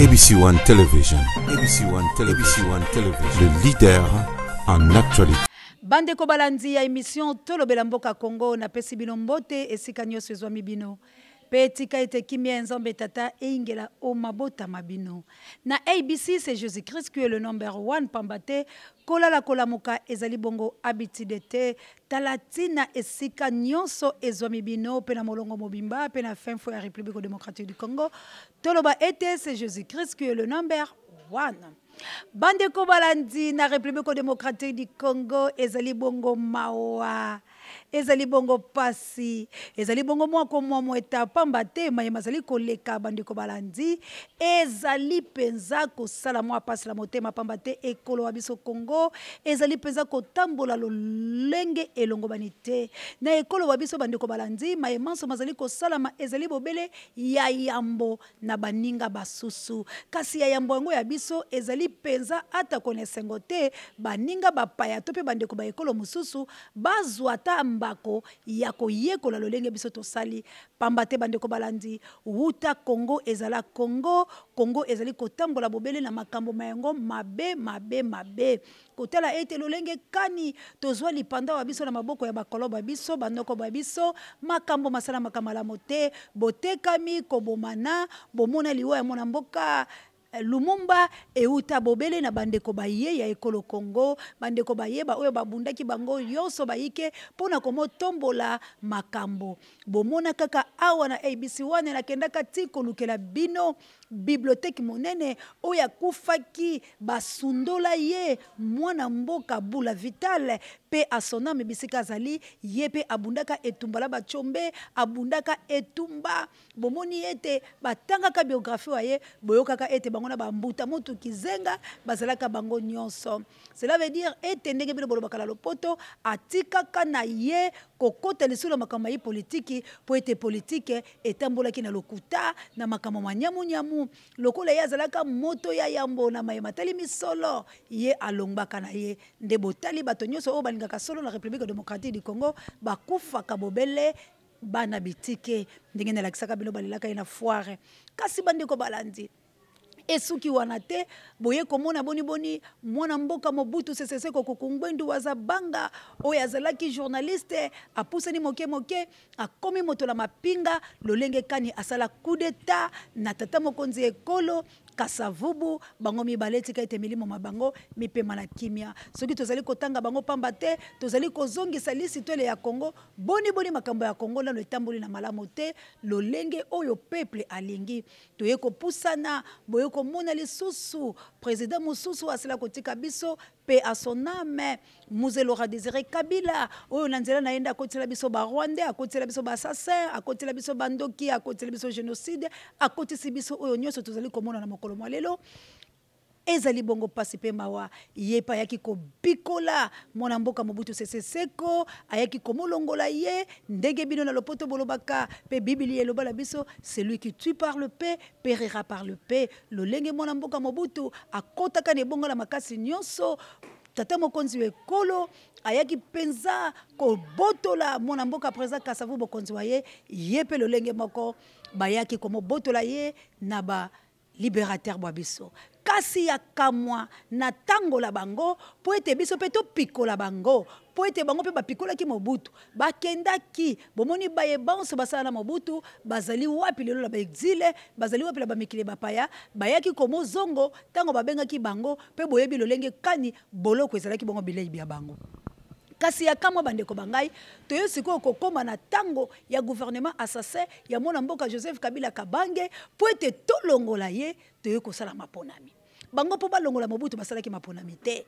ABC One Television, ABC One, Television. ABC One Television, le leader en actualité. bandeko balandi a émission tolobela mboka Congo napesi bino mbote sikanyo nyonso mibino. bino mpe etika ete kimia ya nzambe tata eyingela o mabotama bino na abc c'est jésus christ qui est le number 1 pamba te kolala kolamuka ezali bongo habitude te tala ntina esika nyonso ezwami bino mpe na molongo mobimba mpe na fin fo ya république démocratique du congo toloba ete c'est jésus christ qui est le number 1 bandeko balandi na république démocratique du congo ezali bongo mawa ezali bongo pasi ezali bongo mwako mwa mweta pamba te mayema azali koleka bandeko balandi ezali mpenza kosala mwa pasi na motema pamba te ekolo ya biso kongo ezali mpenza kotambola lolenge elongobani te na ekolo ya biso bandeko balandi mayema nsomo azali kosalama ezali bobele ya yambo na baninga basusu kasi ya yambo yango ya biso ezali mpenza atako na esengo te baninga bapaya to mpe bandeko baekolo mosusu bazwa ta mbako ya koyekola lolenge biso tosali pamba te bandeko balandi wuta kongo ezala kongo kongo ezali kotambola bobele na makambo na yango mabe mabe mabe kotala ete lolenge kani tozwa lipanda wa biso na maboko ya bakoloba biso bandoko ba biso makambo masala makambo malamu te botekami kobomana bomona liwa ya mwana mboka Eh, lumumba euta bobele na bandeko baye ya ekolo kongo bandeko bayeba oyo babundaki bango nyonso bayike mpo na komotombola makambo bomona kaka awa na abc 1 nakendaka ti kolukela bino biblioteke monene oyo akufaki basundola ye mwana mboka bula vital mpe asoname bisika azali ye mpe abundaka etumba la bacombe abundaka etumba bomoni ete batangaka biographie wa ye boyokaka ete bango na bambuta motuki zenga bazalaka bango nyonso cela veut dire ete ndenge bino bolobaka na lopoto atikaka na ye kokota lisolo makambo ya ye politiki mpo ete politike etambolaki na lokuta na makambo manyamunyamu lokola ye azalaka moto ya yambo na mayema atali misolo ye alongbaka na ye nde botali bato nyonso oyo balingaka solo na république démocratique du congo bakufaka bobele bana bitike ndenge nalakisaka bino balelaka ye na foire kasi bandeko balandi esuki wana te boye komona boniboni mwana mboka mobutu sesese kokoko ngwendu aza banga oyo azalaki journaliste apusani moke moke akomi moto na mapinga lolenge kani asala coup d'etat na tata mokonzi ekolo kasavubu bango mibale tika ete milimo mabango mipema na kimia soki tozali kotanga bango pamba te tozali kozongisa lisitwele ya kongo boniboni makambo ya kongo nano etamboli na malamu te lolenge oyo peple alingi toye kopusana boye komona lisusu président mosusu asila kotika biso mpe a son ame muzelora désiré kabila oyo na nzela na ye nde akotela biso barwandais akotela biso baassasin akotela biso bandoki akotela biso génocide akotisi biso oyo nyonso tozali komona na mokolo mwa lelo ezali bongo mpasi mpe mawa ye mpe ayaki kobikola mwana mboka mobutu sese seko ayaki komolongola ye ndenge bino na lopoto bolobaka mpe bibili elobala biso celui qui tue par le pe perera par le pe lolenge mwana mboka mobutu akɔtaka na ebongo na makasi nyonso tata mokonzi wa ekolo ayaki mpenza kobotola mwana mboka présent kasavu bokonzi wa ye ye mpe lolenge moko bayaki komobotola ye na balibérateur bwa biso kasi yakamwa na tangola bango mpo ete biso mpe topikola bango mpo ete bango mpe bapikolaki mobutu bakendaki bomoni bayeba nyonso basala na mobutu bazali wapi lelo na baexile bazali wapi na bamikili bapaya bayaki komozongo ntango babengaki bango mpe boyebi lolenge kani boloko ezalaki bongo bilei bya bango kasi yakamwa bandeko bangai toye sikoyo kokóma na ntango ya gouvernement assassin ya mwana mboka joseph kabila kabange mpo ete tolongola ye toye kosala maponami bango mpo balongola mobutu basalaki maponami te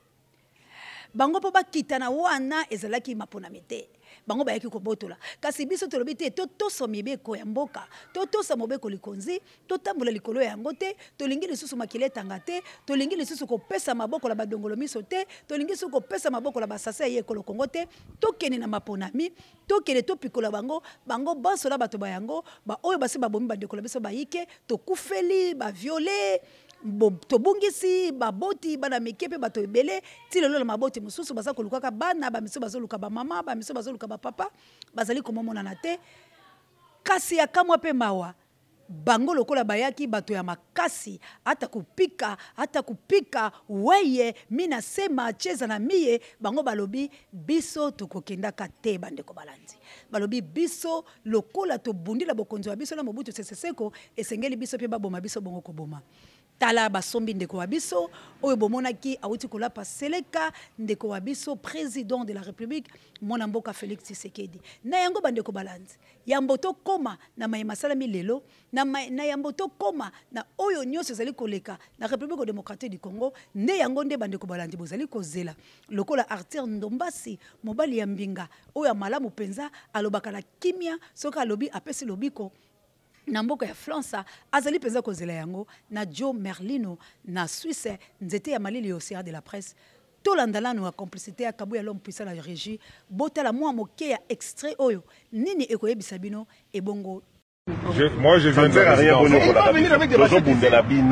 bango mpo bakitana wana ezalaki maponami te bango bayaki kobotola kasi biso tolobi te totosa mibeko ya mboka totosa mobeko likonzi totambola likolo ya yango te tolingi lisusu makila etanga te tolingi lisusu kopesa maboko na badongolo miso te tolingi lisusu kopesa maboko na basasa ya ye ekolo kongo te tokende na maponami tokende topikola bango bango basola bato ba yango baoyo basi babomi bandeko na biso bayike tokufeli baviole tobungisi baboti bana mike mpe bato ebele ti lelo na maboti mosusu baza kolukaka bana bamiso bazoluka bamama bamiso bazoluka bapapa bazali komomonana te kasi yakamwa mpe mawa bango lokola bayaki bato ya makasi ata kopika ata kopika weye mi na sema cheza na miye bango balobi biso tokokendaka te bandeko balandi balobi biso lokola tobundila bokonzi ya biso na mobutu sese seko esengeli biso mpe baboma biso bongo koboma tala basombi ndeko wa biso oyo bomonaki awuti kolapa seleka ndeko wa biso président de la république mwana mboka félix tshisekedi na yango bandeko balandi yambo tokóma na mayema asalami lelo na, ma, na yambo tokóma na oyo nyonso ezali koleka na république démocratique du congo nde yango nde bandeko balandi bozali kozela lokola artire ndombasi mobali ya mbinga oyo ya malamu mpenza alobaka na kimia soki alobi apesi lobiko na mboka ya france azali mpenza kozela yango na joe merlino na swisse nzete ya malili ya océan de la presse tolanda nanu ya complicité ya kabu ya lhomme puissant na régie botala mwa moke ya extrait oyo nini ekoyebisa bino ebongo Je, moi, je viens de la région.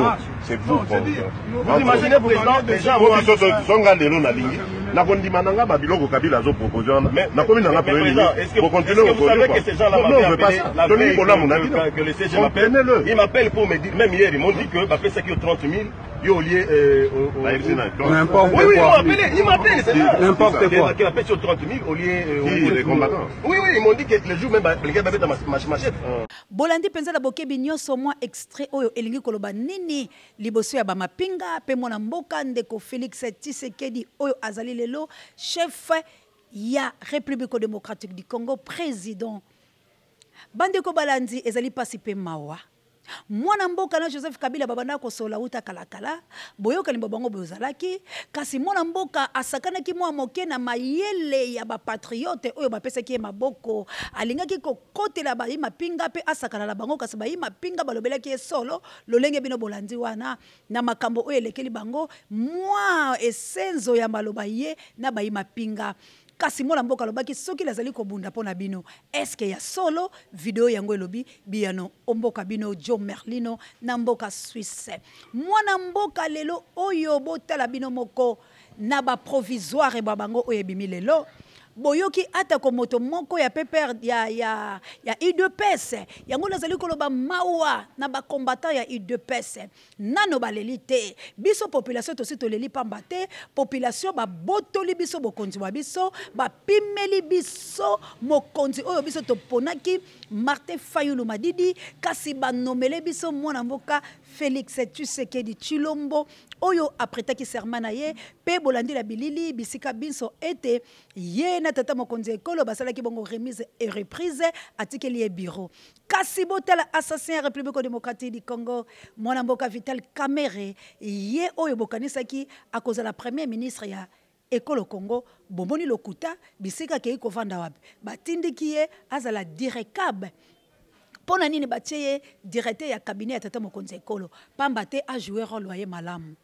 Ah, C'est vous. Vous imaginez, président, des gens. Vous, vous, vous, vous, vous, vous, vous, vous, vous, nakondima na nga babiloko kabila azoproposé wana Mais na nga premier ministre kocontinue toni kolamu na Que le m'appelle Il m'appelle pour me dire même hier ils m'ont dit que qui euh, au 30 000 bah, Oui, oui, il m'appelle c'est ça n'importe quoi qu'il appelle sur 30 000 au euh, lieu des combattants oui oui ils m'ont dit que le jour même bah, les gars ma machete bolandi la na bokebi nyonso mwa extrait oyo elingi koloba nini libosu ya mapinga pe mona mboka ndeko félix tisekedi oyo azali chef ya république démocratique du congo président bandeko balandi ezali Zali mawa mwana mboka na joseph kabila babanda kosola uta kalakala boyokani ba bango bozalaki kasi mwana mboka asakanaki mwa moke na mayele ya bapatriote oyo bapesaki ye maboko alingaki kokotela bayi mapinga mpe asakana na bango kasi bayi mapinga balobelaki ye solo lolenge bino bolandi wana na makambo oyo elekeli bango mwa esenzo ya maloba ye na bayi mapinga kasi mwana mboka alobaki soki nazali kobunda mpo na bino eske ya solo video yango elobi biyano omboka bino jo merlino na mboka swisse mwana mboka lelo oyo botala bino moko na baprovisoire bwa bango oyo ebimi lelo boyoki atako moto moko ya pepere ya, ya, ya idepes yango nazali koloba mawa na bacombatant ya idepes nano baleli te biso population tosi toleli pamba te population babotoli biso bokonzi wa biso bapimeli biso mokonzi oyo biso toponaki martin fayulu madidi kasi banomele biso mwana mboka félix tusekedi chilombo oyo apretaki serma na ye mpe bolandela bilili bisika biso ete ye na tata mokonzi ya ekolo basalaki bongo remise e reprise atikeli ye biro kasi botala assassin ya république démocratique du congo mwana mboka vital camere ye oyo bokanisaki akozala premier ministre ya ekolo congo bomoni lokuta bisika akei kovanda wapi batindiki ye azala direcable mpo na nini batie ye directeur ya kabinet ya tata mokonzi ekolo pamba te ajoue role wa ye malamu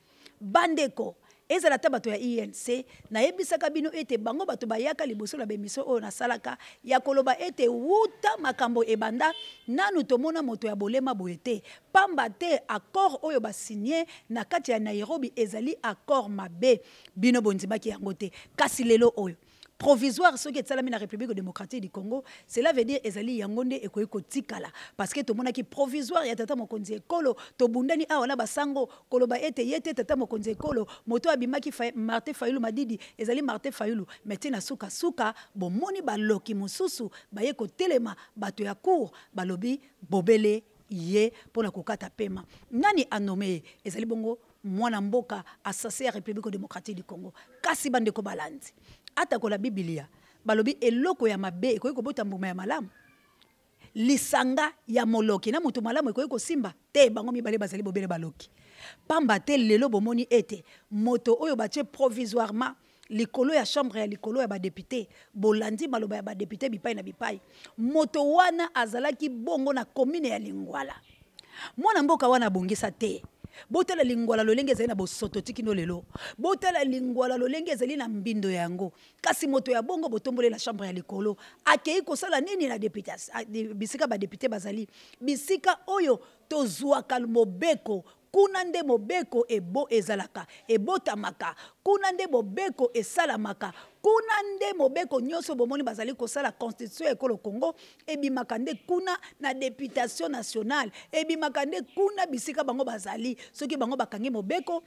bandeko ezala ta bato ya inc e nayebisaka bino ete bango bato bayaka liboso na bemission oyo nasalaka ya koloba ete wuta makambo ebanda nanu tomona moto ya bolema boye te pamba te accord oyo basinye na kati ya nairobi ezali accord mabe bino bondimaki yango te kasi lelo oyo provisoire soki esalami na république démocratique du congo cela veut dire ezali yango nde ekoki kotikala parce que tomonaki provisoire ya tata mokonzi ekolo tobundani awa na basango koloba ete ye te tata mokonzi ekolo moto abimaki martin fayulu madidi ezali martin fayulu me ntina sukasuka bomoni baloki mosusu baye kotelema bato ya cour balobi bobele ye mpona kokata pema nani anome ye ezali bongo mwana mboka asase ya république démocratique du congo kasi bandeko balandi atakola bibilia balobi eloko ya mabe ekoki kobota mbuma ya malamu lisanga ya moloki na moto malamu ekoki kosimba te bango mibale bazali bobele baloki pamba te lelo bomoni ete moto oyo batie provisoirement likolo ya chambre ya likolo ya badepute bolandi maloba ya badepute bipai na bipai moto wana azalaki bongo na komine ya lingwala mwana mboka wana abongisa te botala lingwala lolenge ezali na bosoto tikino lelo botala lingwala lolenge ezali na mbindo yango kasi moto ya bongo botombolela chambre ya likolo akei kosala nini na depute, ah, bisika badepute bazali bisika oyo tozwaka mobeko kuna nde mobeko ebo ezalaka ebotamaka kuna nde mobeko esalamaka kuna nde mobeko nyonso bomoni bazali kosala constitution ekolo congo ebimaka nde kuna na députation nationale ebimaka nde kuna bisika bango bazali soki bango bakangi mobeko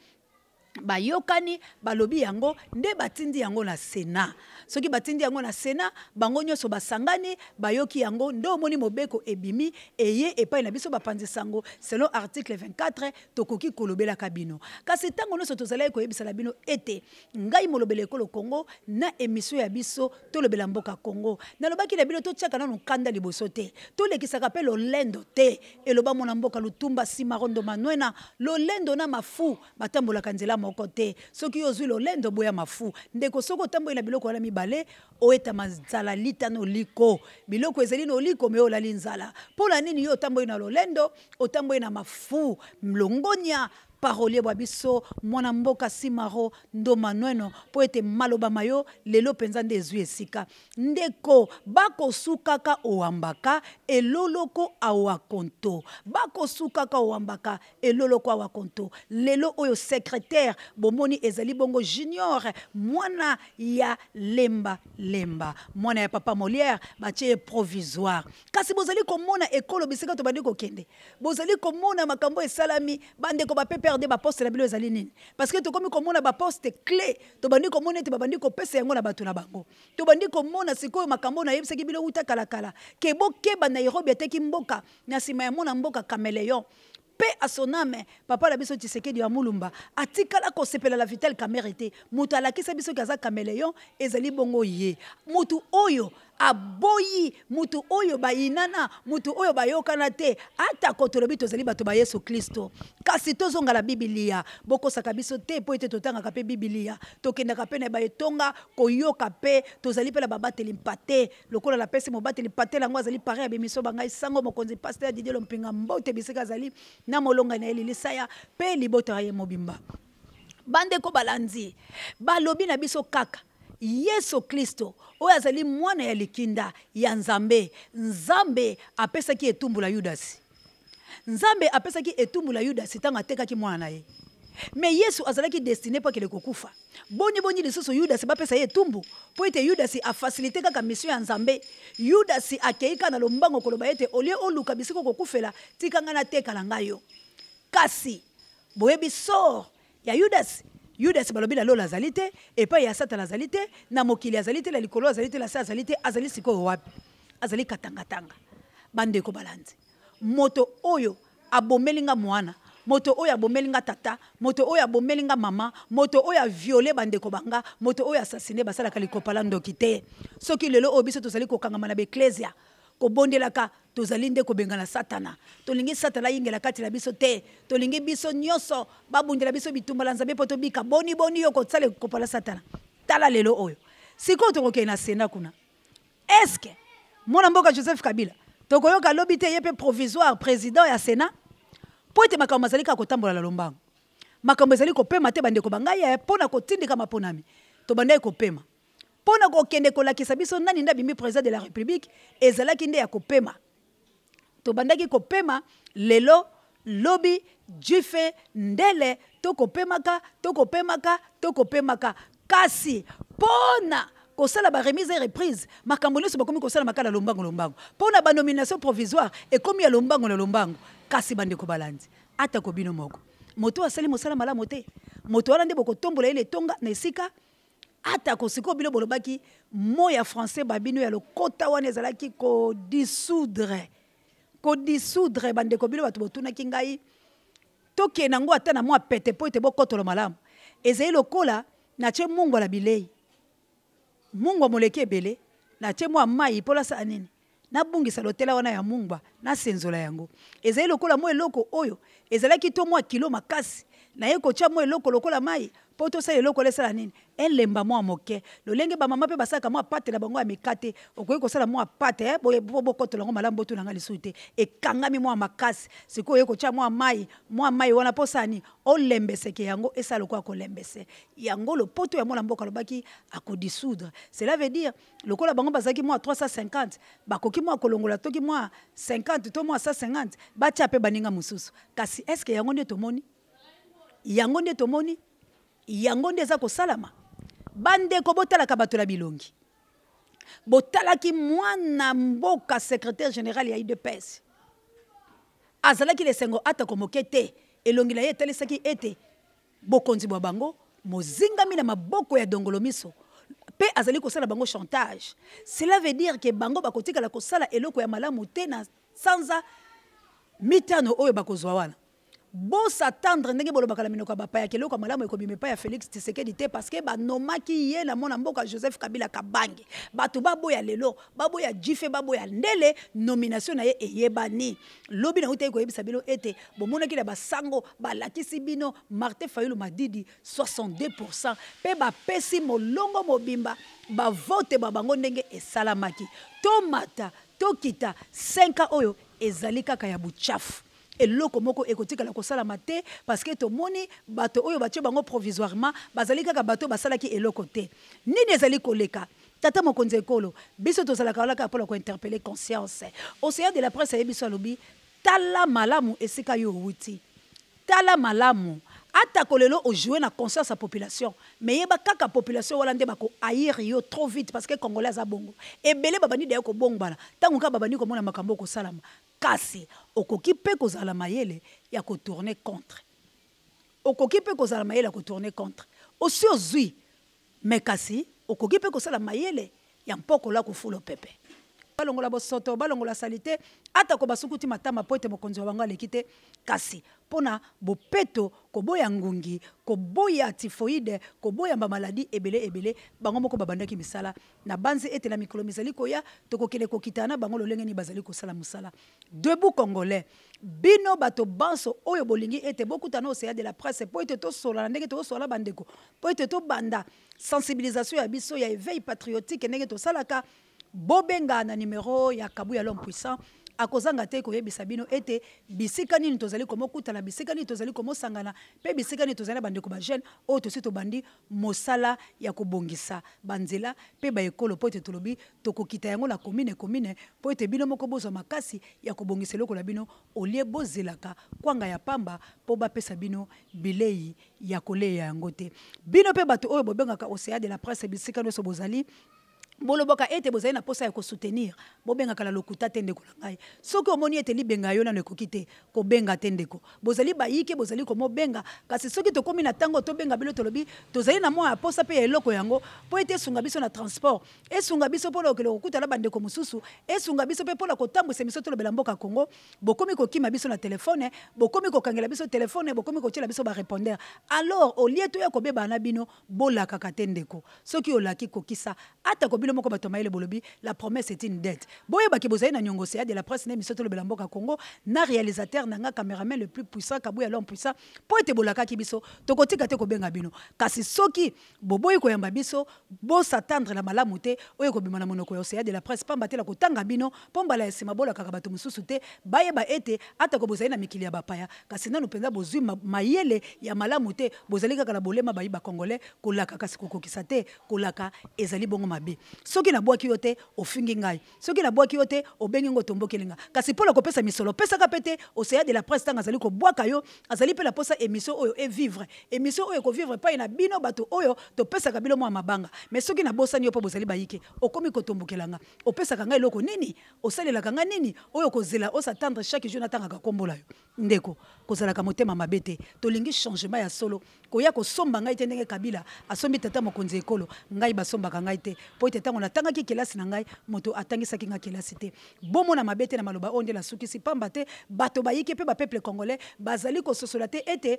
bayokani balobi yango nde batindi yango na sena soki batindi yango na sena bango nyonso basangani bayoki yango nde omoni mobeko ebimi eye epai na biso bapanzi sango selon article 24 tokoki kolobelaka bino kasi ntango nyonso tozalaki koyebisala bino ete ngai molobela ekolo kongo na emission ya biso tolobela mboka kongo nalobaki na bino totiaka nano nkanda liboso te tolekisaka mpe lolendo te eloba mona mboka lutumba simarondo manwena lolendo na mafu batambolaka nzela moko te soki ozwi lolendo boya mafu ndeko soki otambolela biloko wana mibale oyetama nzala lita na oliko biloko ezali na oliko me olali nzala mpo na nini yo otamboli na lolendo otamboli na mafu mlongonia parolier bwa biso mwana mboka simaro ndoma nweno mpo ete malobama yo lelo mpenza nde ezwi esika ndeko bakosukaka owambaka eloloko awakonto bakosukaka owambaka eloloko awakonto lelo oyo secrétaire bomoni ezali bongo junior mwana ya lemba lemba mwana ya papa molière batie provisoire kasi bozali komona ekolo bisika to bandi kokende bozali komona makambo esalami bandeko bapepe perde ma poste la à parce que tokomi komona baposte a tobandi komona bandi ko yango na bato na bango komona makambo kala ke na nairobi ki mboka na sima ya mona mboka pe son asoname papa la biso tiseke ya mulumba atikala kosepela la vitel camere mutala la biso ezali bongo ye oyo aboyi mutu oyo bayinana mutu oyo bayokana te atako tolobi tozali bato ba yesu kristo kasi tozongala bibilia bokosaka biso te mpo ete totangaka mpe bibilia tokendaka mpe na baetonga koyoka mpe tozali mpe na babateli mpate lokola napesi mobateli mpate yango azali pare ya bemiso bangai sango mokonzi paster didie lompinga mbote bisika azali na molongani na ye lilisaya mpe libotaka ye mobimba bandeko balandi balobi na biso kaka yesu kristo oyo azali mwana ya likinda ya nzambe nzambe apesaki etumbula yudasi nzambe apesaki etumbula yudasi ntango atekaki mwana na ye me yesu azalaki destine mpo akele kokufa boniboni lisusu yudasi bapesa ye etumbu mpo ete yudasi afasilite kaka misio ya nzambe yudasi akei kaka na lombango koloba ete olie oluka bisika kokufela tika ngai natekala ngai yo kasi boyebi sor ya yudasi yudas balobi na lola azali te epai ya satana azali te na mokili azali te na likolo azali te na se azali te azali sikoyo wapi azali katangatanga bandeko balandi moto oyo abomeli nga mwana moto oyo abomeli nga tata moto oyo abomeli nga mama moto oyo aviole bandeko banga moto oyo asasine basalaka likopala ndoki te soki lelo oyo biso tozali kokangama na baeklesia kobondelaka tozali nde kobengana satana tolingi satana ayingela kati na biso te tolingi biso nyonso babundela biso bitumbala nzambe mpo tobika boni boni yo kosala kopala satana tala lelo oyo sikoyo tokokei na sena kuna eske mwana mboka joseph kabila tokoyoka alobi te ye mpe provisoire président ya sena mpo ete makambo azali kaka kotambola na lombango makambo ezali kopema te bandeko bangai mpo na kotindikama mpo nami tobandai kopema mpo na kokende kolakisa biso nani nde abimi président de la république ezalaki nde ya kopema tobandaki kopema lelo lobi jufe ndele tokopemaka tokopemaka tokopemaka kasi mpona kosala baremise et reprise makambo nyonso bakomi kosalama kala lombango lombango mpona banomination provisoire ekomi ya lombango na lombango kasi bandeko balandi atako bino moko moto asali mosala malamu te moto wana nde bokotombola ye letonga na esika atako sikoyo bino bolobaki moi ya français babino ya lokota wana ezalaki kodisoudre kodisoudre bandeko bino bato botunaki ngai tokende yango ata na mwa pete mpo ete bokotola malamu ezali lokola natie mungwa na bilei mungwa moleki ebele natie mwa mai mpo nasala nini nabungisa lotela wana ya mungwa nasenzola yango ezali lokola mwa eloko oyo ezalaki to mwa kilo makasi naye kotia mwa eloko lokola mai mpo tosala eloko lesala nini elemba mwa moke lolenge bamama mpe basalaka mwa pate na bango ya mikate okoki kosala mwa pate eh, po bokotola yango malamu botuna nga lisusu te ekangami mwa makasi sikoy oye kotia mwa mai mwa mai wana mpo sani olembeseke yango esala lokola kolembese yango lopoto ya mwana mboka alobaki akodisudre cela veut dire lokola bango bazalaki mwa 350 bakoki mwa kolongola toki mwa 50 to mwa 150 batia mpe baninga mosusu kasi estce yango nde tomoni yango nde tomoni yango nde eza kosalama bandeko botalaka bato na bilongi botalaki mwana mboka secrétaire général ya idps azalaki lesengo atako moke te elongi na ye etalisaki ete bokonzi bwa bango mozingami na maboko ya dongolo miso mpe azali kosala bango chantage cela veut dire ke bango bakotikala kosala eloko ya malamu te na sanza mitano oyo bakozwa wana bosatendre ndenge bolobaka na minoko ya bapaya keloko ya malamu ekobima epai ya félix tisekedi te parceke banomaki ye na mwana mboka joseph kabila kabange bato baboya lelo baboya jife baboya ndele nomination na ye eyebani lobi nauti ye koyebisa bino ete bomonaki na basango balakisi bino martin fayulu madidi 62 mpe bapesi molongo mobimba bavote ba bango ndenge esalamaki tomata tokita 5 oyo ezali kaka ya buchafu eloko moko ekotikala kosala te parce que tomoni bato oyo batie bango provisoirement bazali kaka bato basalaki eloko te nini ezali koleka tata mokonzi ekolo biso tozalaka walaka mpona kointerpele conscience océan de la presse ayebi biso alobi tala malamu esika yo owuti tala malamu atako lelo ojoue na conscience ya population me yeba kaka population wana nde bakoayire yo trop vite parce que congolais aza bongo ebele babandi da yo kobongbala ntango kaka babandi komona makambo okosalama kasi okoki mpe kozala mayele ya kotourne contre okoki mpe kozala mayele ya kotourne contre osi ozwi me kasi okoki mpe kosala mayele ya mpokola kofula pepe balongola bosoto balongola salite atako basukuti matama mpo ete mokonzi wa bango aleki te kasi mpona bopeto koboya ngungi koboya tifoide koboya bamaladi ebele ebele bango moko babandaki misala na banzi ete na mikolo mizali koya tokokende kokitana na bango lolenge nini bazali kosala mosala debu congolais bino bato banso oyo bolingi ete bokutana osea de la presse mpo ete tosola na ndenge tokosola bandeko mpo ete tobanda sensibilisation ya biso ya éveil patriotique ndenge tosalaka to bobenga na numero ya kabu ya l'homme puissant akozanga te koyebisa bino ete bisika nini tozali komokutana bisika nini tozali komosangana mpe bisika nini tozali na bandeko bajeune oyo tosi tobandi mosala ya kobongisa banzela mpe baekolo mpo ete tolobi tokokita yango na komine komine mpo ete bino moko bozwa makasi ya kobongisa eloko na bino olie bozelaka kwanga ya pamba mpo bapesa bino bilei ya koleya yango te bino mpe bato oyo bobengaka océan de la presse bisika nyonso bozali bolobaka ete bozali na mposa ya kosoutenir bobengaka na lokuta te ndeko na ngai soki omoni ete libenga yo nano ekoki te kobenga te ndeko bozali bayike bozali komobenga kasi soki tokómi na ntango tobenga bino tolobi tozali na mwa ya mposa mpe ya eloko yango mpo ete esunga biso na transport esunga biso mpona kokele kokutana bandeko mosusu esunga biso mpe mpona kotambwisa biso tolobela mboka congo bokómi kokima biso na telefone bokómi kokangela biso telefone bokómi kotiela biso barépondere alors olie toya kobebana bino bolakaka te ndeko soki olaki kokisa ata kobino bino moko bolobi la promesse est une dette boye bozali na nyongo de la presse na misoto le congo na réalisateur na nga caméraman le plus puissant kabuya lhomme puissant po ete bolakaki biso tokotika te kobenga bino kasi soki boboyi koyamba biso bosatendre na malamu te oyo kobima bimana monoko ya de la presse pamba te la tanga bino mpo mbala ya nsima bolakaka bato mosusu te bayeba ete atako bozali na mikili ya bapaya kasi nanu mpenza bozui mayele ya malamu te bozali kaka la bolema bayi congolais kolaka kasi kokokisa te kolaka ezali bongo mabe soki nabwaki yo te ofingi ngai soki nabwaki yo te obengi ngo tombokeli nga kasi mpo na kopesa misolo opesaka mpe te oseya de la presse ntango azali kobwaka yo azali mpe na mposa émission oyo evivre émission oyo ekovivre epai na bino bato oyo topesaka bino mwa mabanga mais soki nabosani yo mpo bozali bayike okomi kotombokela nga opesaka ngai eloko nini osalelaka nga nini oyo kozela osatendre chaque jour natangaka nkombola yo ndeko kozalaka motema mabe te tolingi changement ya solo koya kosomba ngai te ndenge kabila asombi tata mokonzi ekolo ngai basombaka ngai te mpo ete ntango natangaki kelasi na ngai moto atangisaki nga kelasi te bomona mabe te na maloba oyo nde nasukisi pamba te bato bayiki mpe bapeple congolais bazali kososola te ete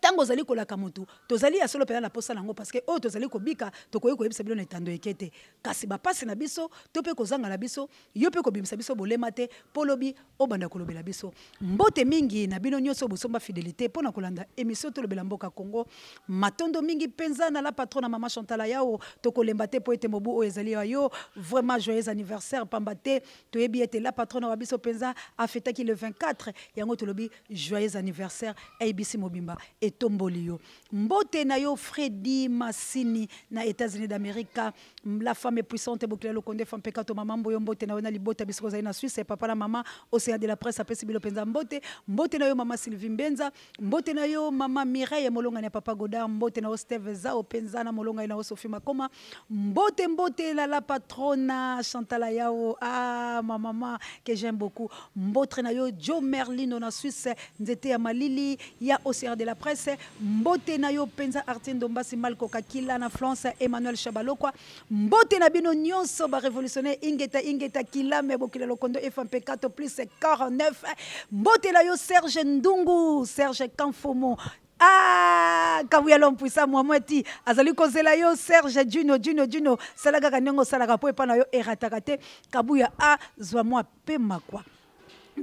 Tango ozali kolaka motu tozali ya solo la na posa parce que oyo tozali kobika tokoki koyebisa bino na etando eke te kasi bapasi na biso to mpe kozanga na biso yo mpe kobimisa biso bolema te mpo lobi obanda kolobela biso mbote mingi na bino nyonso oyo bosomba fidelité mpo na kolanda émission tolobela mboka congo matondo mingi Penza na la patron na mama chantal ayao tokolemba te mpo ete mobu oyo ezali ya yo vraiment joyeux anniversaire pamba te toyebi ete la patron na wa biso mpenza afetaki le 24 yango tolobi joyeux anniversaire abc mobimba etomboli mbote na yo Freddy masini na états-unis d'Amérique la femme puissante ebokela lokondo efampeka to mama mboyo mbote na yo na libota bisika ozali na suisse papa na mama océan de la presse apesi bilo mpenza mbote mbote na yo mama sylvie mbenza mbote na yo mama mireille Molonga na papa godard mbote na yo steve zao mpenza na molongani na sophie makoma mbote mbote la la patrona chantal ayao ah ma maman que j'aime beaucoup mbote na yo joe merlin na suisse nzete ya malili ya océan de la presse ms mbote na yo mpenza artie ndombasi malko kakila na france emmanuel chabalokwa mbote na bino nyonso barevolutionnaire ingeta ingeta kilame bokila lokondo fmp4 plus 49 mbote na yo serge ndungu serge kanfomo ah kabuya lompuisa mwamweti azali kozela yo serge juno juno juno sala kaka ndenge osalaka mpo epa na yo erataka te kabuya azwa mwa pe makwa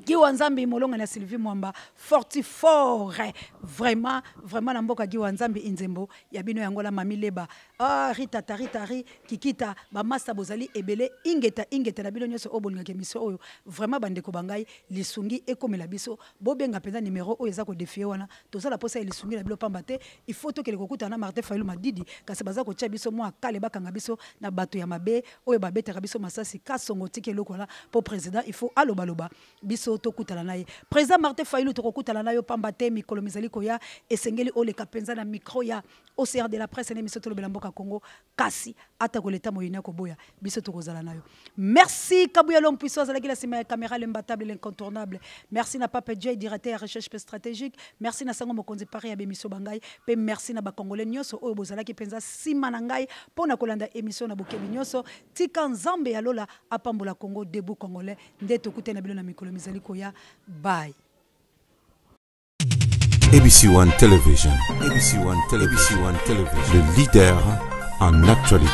giwa nzambe emolongo na sylvie mwamba fortifore vraiment vraiment na mboka giwa nzambe inzembo ya bino yango la mami leba ah, ritaritari kikita bamasa bozali ebele ingeta ingeta na bino nyonso oyo bolingaka emission oyo vraiment bandeko bangai lisungi ekomela biso bobenga mpenza nimero oyo eza kodefie wana tozala mposa ya lisungi na bino pamba te ifo tokele kokutana na martin fayulu madidi kasi baza kotia biso mwa kale bakanga biso na bato ya mabe oyo babetaka biso masasi kasongo tika eloko wana mpo président ifo alobaloba biso biso kutala na ye président martin failu tokokutana na yo pamba te mikolo mizali ya esengeli oleka mpenza na micro ya ocr de la presse na emission tolobela mboka congo kasi ata koleta moyina ko koboya biso kozala na yo merci kabuya long puissance la na nsima caméra lembatable l'incontournable merci na pape j directeur à recherche pe stratégique merci na sango mokonzi pari ya Bemiso bangai pe merci na bakongole nyonso oyo bozalaki mpenza nsima na ngai pona kolanda émission na bokebi nyonso tika nzambe ya lola apambola congo debout congolais nde na mikolo mizali ezali koya bai ABC One Television, ABC One Television, ABC One Television, le leader en actualité.